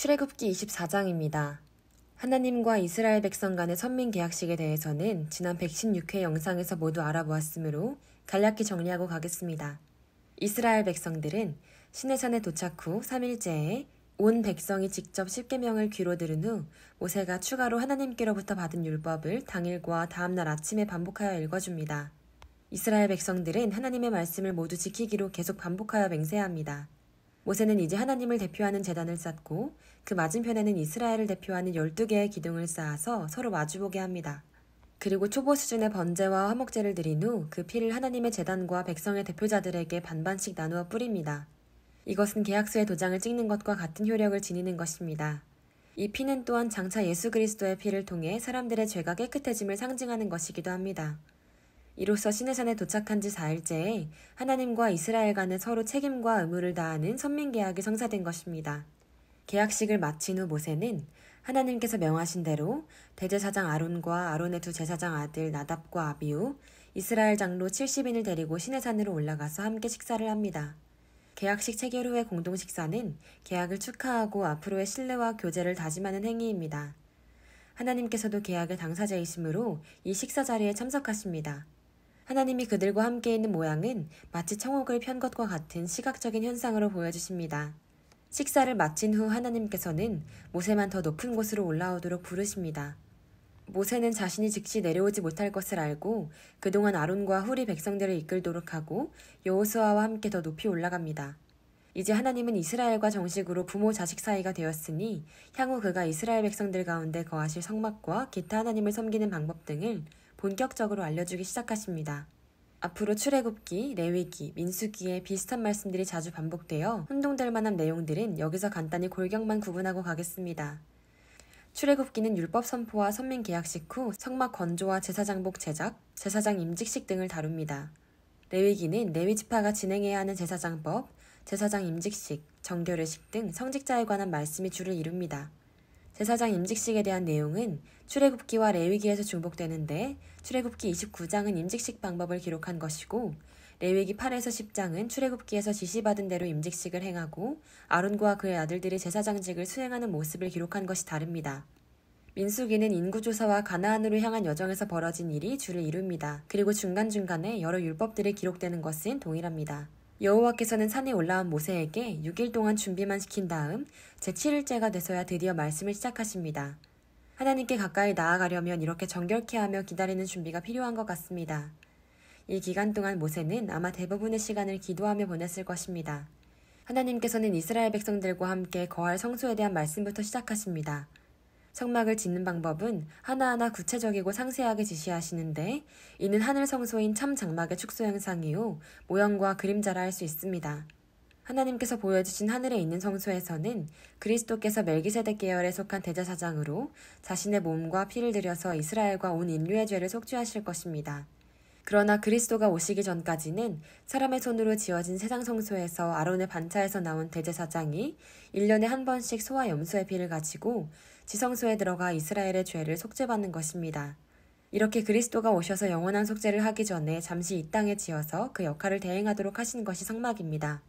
출애굽기 24장입니다. 하나님과 이스라엘 백성 간의 선민 계약식에 대해서는 지난 116회 영상에서 모두 알아보았으므로 간략히 정리하고 가겠습니다. 이스라엘 백성들은 시내산에 도착 후 3일째에 온 백성이 직접 십계명을 귀로 들은 후 모세가 추가로 하나님께로부터 받은 율법을 당일과 다음날 아침에 반복하여 읽어줍니다. 이스라엘 백성들은 하나님의 말씀을 모두 지키기로 계속 반복하여 맹세합니다. 모세는 이제 하나님을 대표하는 재단을 쌓고 그 맞은편에는 이스라엘을 대표하는 12개의 기둥을 쌓아서 서로 마주보게 합니다. 그리고 초보 수준의 번제와 화목제를 드린 후 그 피를 하나님의 재단과 백성의 대표자들에게 반반씩 나누어 뿌립니다. 이것은 계약서에 도장을 찍는 것과 같은 효력을 지니는 것입니다. 이 피는 또한 장차 예수 그리스도의 피를 통해 사람들의 죄가 깨끗해짐을 상징하는 것이기도 합니다. 이로써 시내산에 도착한 지 4일째에 하나님과 이스라엘 간의 서로 책임과 의무를 다하는 선민계약이 성사된 것입니다. 계약식을 마친 후 모세는 하나님께서 명하신 대로 대제사장 아론과 아론의 두 제사장 아들 나답과 아비우, 이스라엘 장로 70인을 데리고 시내산으로 올라가서 함께 식사를 합니다. 계약식 체결 후의 공동 식사는 계약을 축하하고 앞으로의 신뢰와 교제를 다짐하는 행위입니다. 하나님께서도 계약의 당사자이시므로 이 식사 자리에 참석하십니다. 하나님이 그들과 함께 있는 모양은 마치 청옥을 편 것과 같은 시각적인 현상으로 보여주십니다. 식사를 마친 후 하나님께서는 모세만 더 높은 곳으로 올라오도록 부르십니다. 모세는 자신이 즉시 내려오지 못할 것을 알고 그동안 아론과 후리 백성들을 이끌도록 하고 여호수아와 함께 더 높이 올라갑니다. 이제 하나님은 이스라엘과 정식으로 부모 자식 사이가 되었으니 향후 그가 이스라엘 백성들 가운데 거하실 성막과 기타 하나님을 섬기는 방법 등을 본격적으로 알려주기 시작하십니다. 앞으로 출애굽기, 레위기, 민수기에 비슷한 말씀들이 자주 반복되어 혼동될 만한 내용들은 여기서 간단히 골격만 구분하고 가겠습니다. 출애굽기는 율법 선포와 선민 계약식 후 성막 건조와 제사장복 제작, 제사장 임직식 등을 다룹니다. 레위기는 레위 지파가 진행해야 하는 제사장법, 제사장 임직식, 정결의식 등 성직자에 관한 말씀이 주를 이룹니다. 제사장 임직식에 대한 내용은 출애굽기와 레위기에서 중복되는데 출애굽기 29장은 임직식 방법을 기록한 것이고 레위기 8에서 10장은 출애굽기에서 지시받은 대로 임직식을 행하고 아론과 그의 아들들이 제사장직을 수행하는 모습을 기록한 것이 다릅니다. 민수기는 인구조사와 가나안으로 향한 여정에서 벌어진 일이 주를 이룹니다. 그리고 중간중간에 여러 율법들이 기록되는 것은 동일합니다. 여호와께서는 산에 올라온 모세에게 6일 동안 준비만 시킨 다음 제7일째가 돼서야 드디어 말씀을 시작하십니다. 하나님께 가까이 나아가려면 이렇게 정결케 하며 기다리는 준비가 필요한 것 같습니다. 이 기간 동안 모세는 아마 대부분의 시간을 기도하며 보냈을 것입니다. 하나님께서는 이스라엘 백성들과 함께 거할 성소에 대한 말씀부터 시작하십니다. 성막을 짓는 방법은 하나하나 구체적이고 상세하게 지시하시는데 이는 하늘 성소인 참 장막의 축소 형상이요 모형과 그림자라 할 수 있습니다. 하나님께서 보여주신 하늘에 있는 성소에서는 그리스도께서 멜기세덱 계열에 속한 대제사장으로 자신의 몸과 피를 들여서 이스라엘과 온 인류의 죄를 속죄하실 것입니다. 그러나 그리스도가 오시기 전까지는 사람의 손으로 지어진 세상 성소에서 아론의 반차에서 나온 대제사장이 1년에 한 번씩 소와 염소의 피를 가지고 지성소에 들어가 이스라엘의 죄를 속죄받는 것입니다. 이렇게 그리스도가 오셔서 영원한 속죄를 하기 전에 잠시 이 땅에 지어서 그 역할을 대행하도록 하신 것이 성막입니다.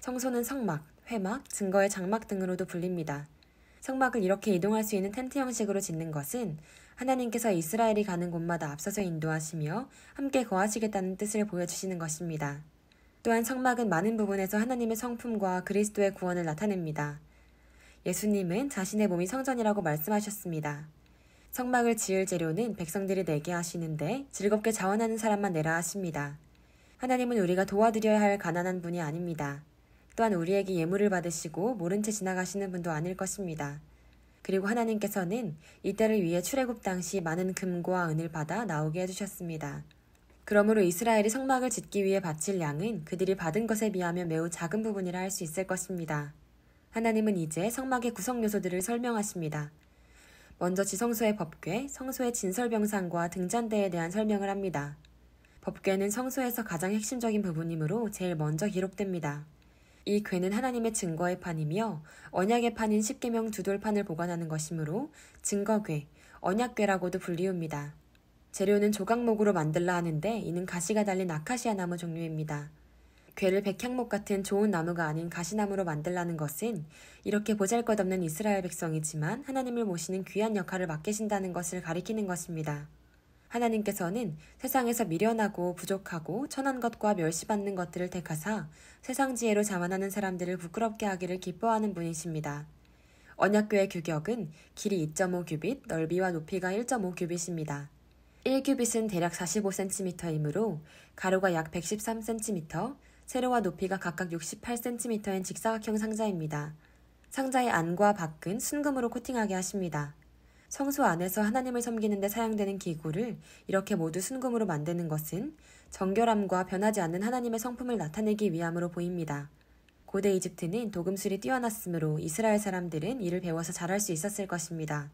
성소는 성막, 회막, 증거의 장막 등으로도 불립니다. 성막을 이렇게 이동할 수 있는 텐트 형식으로 짓는 것은 하나님께서 이스라엘이 가는 곳마다 앞서서 인도하시며 함께 거하시겠다는 뜻을 보여주시는 것입니다. 또한 성막은 많은 부분에서 하나님의 성품과 그리스도의 구원을 나타냅니다. 예수님은 자신의 몸이 성전이라고 말씀하셨습니다. 성막을 지을 재료는 백성들이 내게 하시는데 즐겁게 자원하는 사람만 내라 하십니다. 하나님은 우리가 도와드려야 할 가난한 분이 아닙니다. 또한 우리에게 예물을 받으시고 모른 채 지나가시는 분도 아닐 것입니다. 그리고 하나님께서는 이때를 위해 출애굽 당시 많은 금고와 은을 받아 나오게 해주셨습니다. 그러므로 이스라엘이 성막을 짓기 위해 바칠 양은 그들이 받은 것에 비하면 매우 작은 부분이라 할 수 있을 것입니다. 하나님은 이제 성막의 구성 요소들을 설명하십니다. 먼저 지성소의 법궤, 성소의 진설병상과 등잔대에 대한 설명을 합니다. 법궤는 성소에서 가장 핵심적인 부분이므로 제일 먼저 기록됩니다. 이 궤는 하나님의 증거의 판이며 언약의 판인 십계명 두돌판을 보관하는 것이므로 증거궤, 언약궤라고도 불리웁니다. 재료는 조각목으로 만들라 하는데 이는 가시가 달린 아카시아 나무 종류입니다. 괴를 백향목 같은 좋은 나무가 아닌 가시나무로 만들라는 것은 이렇게 보잘것없는 이스라엘 백성이지만 하나님을 모시는 귀한 역할을 맡기신다는 것을 가리키는 것입니다. 하나님께서는 세상에서 미련하고 부족하고 천한 것과 멸시받는 것들을 택하사 세상 지혜로 자만하는 사람들을 부끄럽게 하기를 기뻐하는 분이십니다. 언약교의 규격은 길이 2.5규빗, 넓이와 높이가 1.5규빗입니다. 1규빗은 대략 45cm이므로 가로가 약 113cm, 세로와 높이가 각각 68cm인 직사각형 상자입니다. 상자의 안과 밖은 순금으로 코팅하게 하십니다. 성소 안에서 하나님을 섬기는 데 사용되는 기구를 이렇게 모두 순금으로 만드는 것은 정결함과 변하지 않는 하나님의 성품을 나타내기 위함으로 보입니다. 고대 이집트는 도금술이 뛰어났으므로 이스라엘 사람들은 이를 배워서 잘할 수 있었을 것입니다.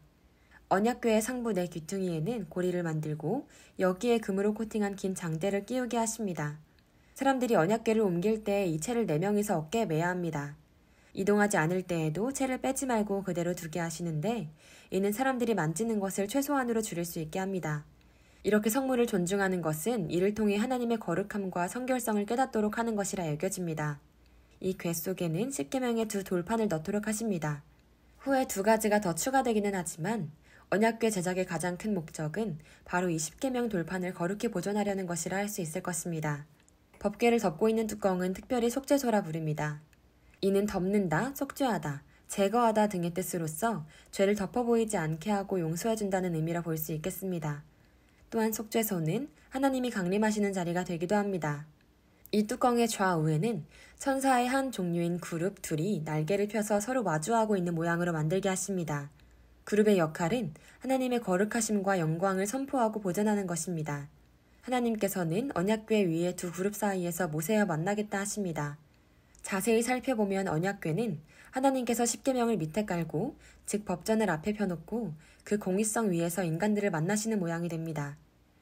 언약궤의 상부 내 귀퉁이에는 고리를 만들고 여기에 금으로 코팅한 긴 장대를 끼우게 하십니다. 사람들이 언약계를 옮길 때 이 채를 네 명이서 어깨에 매야 합니다. 이동하지 않을 때에도 채를 빼지 말고 그대로 두게 하시는데 이는 사람들이 만지는 것을 최소한으로 줄일 수 있게 합니다. 이렇게 성물을 존중하는 것은 이를 통해 하나님의 거룩함과 성결성을 깨닫도록 하는 것이라 여겨집니다. 이 괴 속에는 십계명의 두 돌판을 넣도록 하십니다. 후에 두 가지가 더 추가되기는 하지만 언약궤 제작의 가장 큰 목적은 바로 이 십계명 돌판을 거룩히 보존하려는 것이라 할 수 있을 것입니다. 법계를 덮고 있는 뚜껑은 특별히 속죄소라 부릅니다. 이는 덮는다, 속죄하다, 제거하다 등의 뜻으로서 죄를 덮어 보이지 않게 하고 용서해 준다는 의미라 볼 수 있겠습니다. 또한 속죄소는 하나님이 강림하시는 자리가 되기도 합니다. 이 뚜껑의 좌우에는 천사의 한 종류인 그룹 둘이 날개를 펴서 서로 마주하고 있는 모양으로 만들게 하십니다. 그룹의 역할은 하나님의 거룩하심과 영광을 선포하고 보전하는 것입니다. 하나님께서는 언약궤 위에 두 그룹 사이에서 모세와 만나겠다 하십니다. 자세히 살펴보면 언약궤는 하나님께서 십계명을 밑에 깔고 즉 법전을 앞에 펴놓고 그 공의성 위에서 인간들을 만나시는 모양이 됩니다.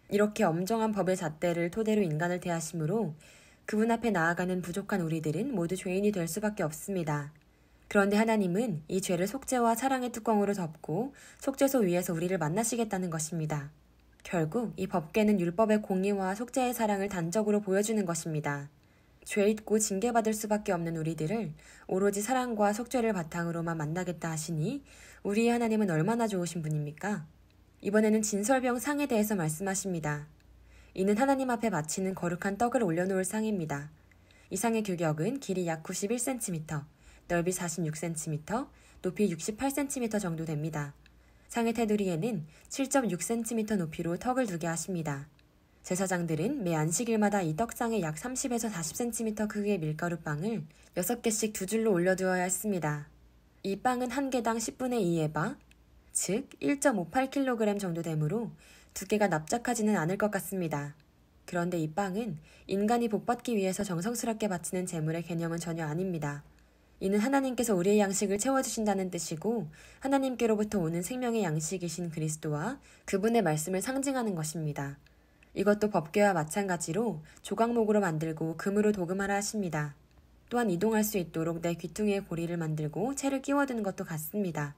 이렇게 엄정한 법의 잣대를 토대로 인간을 대하시므로 그분 앞에 나아가는 부족한 우리들은 모두 죄인이 될 수밖에 없습니다. 그런데 하나님은 이 죄를 속죄와 사랑의 뚜껑으로 덮고 속죄소 위에서 우리를 만나시겠다는 것입니다. 결국 이 법계는 율법의 공의와 속죄의 사랑을 단적으로 보여주는 것입니다. 죄 있고 징계받을 수밖에 없는 우리들을 오로지 사랑과 속죄를 바탕으로만 만나겠다 하시니 우리 하나님은 얼마나 좋으신 분입니까? 이번에는 진설병 상에 대해서 말씀하십니다. 이는 하나님 앞에 바치는 거룩한 떡을 올려놓을 상입니다. 이 상의 규격은 길이 약 91cm, 넓이 46cm, 높이 68cm 정도 됩니다. 상의 테두리에는 7.6cm 높이로 턱을 두게 하십니다. 제사장들은 매 안식일마다 이 떡상에 약 30에서 40cm 크기의 밀가루 빵을 6개씩 두 줄로 올려두어야 했습니다. 이 빵은 한 개당 10분의 2에바, 즉 1.58kg 정도 되므로 두께가 납작하지는 않을 것 같습니다. 그런데 이 빵은 인간이 복받기 위해서 정성스럽게 바치는 재물의 개념은 전혀 아닙니다. 이는 하나님께서 우리의 양식을 채워주신다는 뜻이고 하나님께로부터 오는 생명의 양식이신 그리스도와 그분의 말씀을 상징하는 것입니다. 이것도 법궤와 마찬가지로 조각목으로 만들고 금으로 도금하라 하십니다. 또한 이동할 수 있도록 내 귀퉁이에 고리를 만들고 채를 끼워는 것도 같습니다.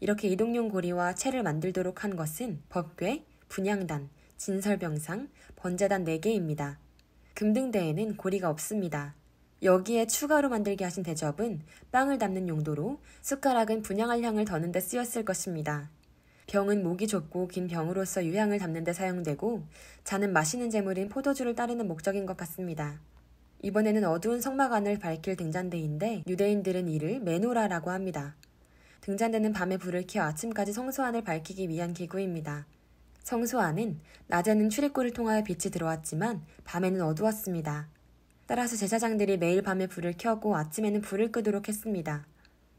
이렇게 이동용 고리와 채를 만들도록 한 것은 법궤, 분양단, 진설병상, 번제단 4개입니다. 금등대에는 고리가 없습니다. 여기에 추가로 만들게 하신 대접은 빵을 담는 용도로 숟가락은 분양할 향을 더는 데 쓰였을 것입니다. 병은 목이 좁고 긴 병으로서 유향을 담는 데 사용되고 잔은 마시는 재물인 포도주를 따르는 목적인 것 같습니다. 이번에는 어두운 성막안을 밝힐 등잔대인데 유대인들은 이를 메노라라고 합니다. 등잔대는 밤에 불을 켜 아침까지 성소안을 밝히기 위한 기구입니다. 성소안은 낮에는 출입구를 통하여 빛이 들어왔지만 밤에는 어두웠습니다. 따라서 제사장들이 매일 밤에 불을 켜고 아침에는 불을 끄도록 했습니다.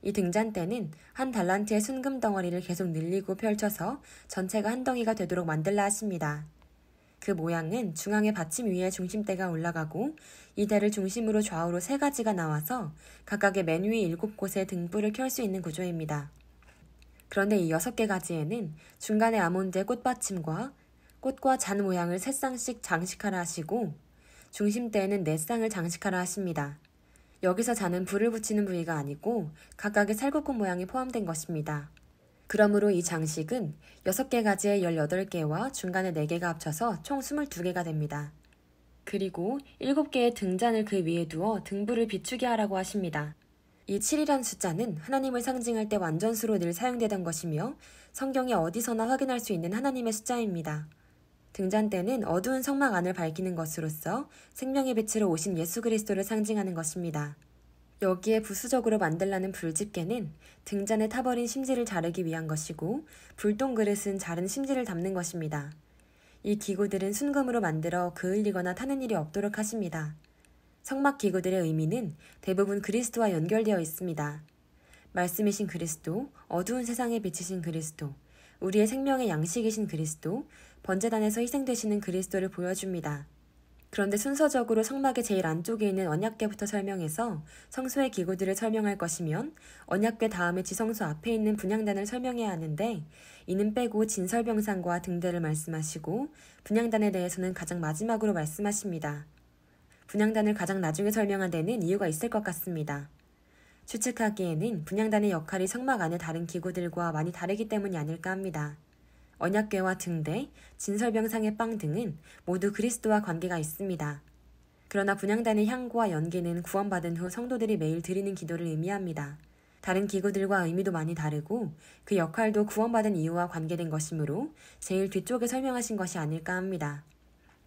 이 등잔 대는한 달란트의 순금 덩어리를 계속 늘리고 펼쳐서 전체가 한 덩이가 되도록 만들라 하십니다. 그 모양은 중앙의 받침 위에 중심대가 올라가고 이대를 중심으로 좌우로 세 가지가 나와서 각각의 맨 위 일곱 곳에 등불을 켤 수 있는 구조입니다. 그런데 이 여섯 개 가지에는 중간에 아몬드의 꽃받침과 꽃과 잔 모양을 세 쌍씩 장식하라 하시고 중심대에는 넷상을 장식하라 하십니다. 여기서 자는 불을 붙이는 부위가 아니고 각각의 살구꽃 모양이 포함된 것입니다. 그러므로 이 장식은 6개 가지의 18개와 중간에 4개가 합쳐서 총 22개가 됩니다. 그리고 7개의 등잔을 그 위에 두어 등불을 비추게 하라고 하십니다. 이 7이란 숫자는 하나님을 상징할 때 완전수로 늘 사용되던 것이며 성경에 어디서나 확인할 수 있는 하나님의 숫자입니다. 등잔대는 어두운 성막 안을 밝히는 것으로서 생명의 빛으로 오신 예수 그리스도를 상징하는 것입니다. 여기에 부수적으로 만들라는 불집게는 등잔에 타버린 심지를 자르기 위한 것이고 불똥 그릇은 자른 심지를 담는 것입니다. 이 기구들은 순금으로 만들어 그을리거나 타는 일이 없도록 하십니다. 성막 기구들의 의미는 대부분 그리스도와 연결되어 있습니다. 말씀이신 그리스도, 어두운 세상에 비치신 그리스도, 우리의 생명의 양식이신 그리스도, 번제단에서 희생되시는 그리스도를 보여줍니다. 그런데 순서적으로 성막의 제일 안쪽에 있는 언약궤부터 설명해서 성소의 기구들을 설명할 것이면 언약궤 다음에 지성소 앞에 있는 분양단을 설명해야 하는데 이는 빼고 진설병상과 등대를 말씀하시고 분양단에 대해서는 가장 마지막으로 말씀하십니다. 분양단을 가장 나중에 설명한 데는 이유가 있을 것 같습니다. 추측하기에는 분양단의 역할이 성막 안의 다른 기구들과 많이 다르기 때문이 아닐까 합니다. 언약궤와 등대, 진설병상의 빵 등은 모두 그리스도와 관계가 있습니다. 그러나 분양단의 향과 연기는 구원받은 후 성도들이 매일 드리는 기도를 의미합니다. 다른 기구들과 의미도 많이 다르고 그 역할도 구원받은 이유와 관계된 것이므로 제일 뒤쪽에 설명하신 것이 아닐까 합니다.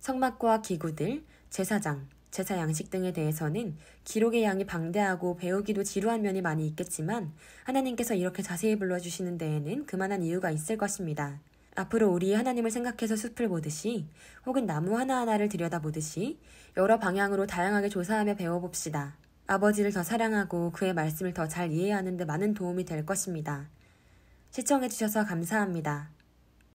성막과 기구들, 제사장, 제사 양식 등에 대해서는 기록의 양이 방대하고 배우기도 지루한 면이 많이 있겠지만 하나님께서 이렇게 자세히 불러주시는 데에는 그만한 이유가 있을 것입니다. 앞으로 우리 하나님을 생각해서 숲을 보듯이 혹은 나무 하나하나를 들여다보듯이 여러 방향으로 다양하게 조사하며 배워봅시다. 아버지를 더 사랑하고 그의 말씀을 더 잘 이해하는 데 많은 도움이 될 것입니다. 시청해주셔서 감사합니다.